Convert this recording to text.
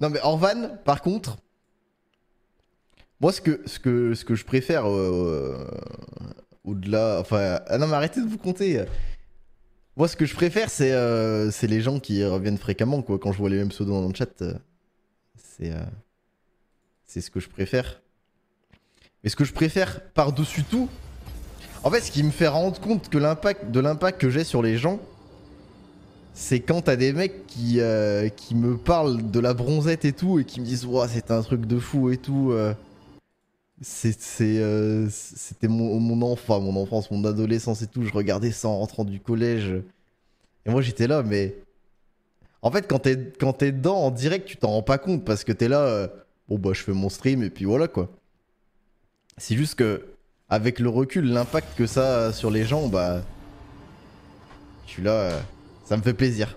Non, mais Orvan, par contre, moi, ce que, ce que, ce que je préfère euh, euh, au-delà. Enfin, ah non, mais arrêtez de vous compter. Moi, ce que je préfère, euh, c'est les gens qui reviennent fréquemment, quoi. Quand je vois les mêmes pseudos dans le chat, c'est ce que je préfère. Mais ce que je préfère par-dessus tout, en fait, ce qui me fait rendre compte que de l'impact que j'ai sur les gens, c'est quand t'as des mecs qui, euh, qui me parlent de la bronzette et tout, et qui me disent, ouais, c'est un truc de fou et tout. Euh, c'est euh, c'était mon, enfant, mon enfance, mon adolescence et tout. Je regardais ça en rentrant du collège. Et moi, j'étais là, mais. En fait, quand t'es dedans en direct, tu t'en rends pas compte parce que t'es là, bon, bah, je fais mon stream et puis voilà quoi. C'est juste que, avec le recul, l'impact que ça a sur les gens, bah. Tu suis là. Ça me fait plaisir.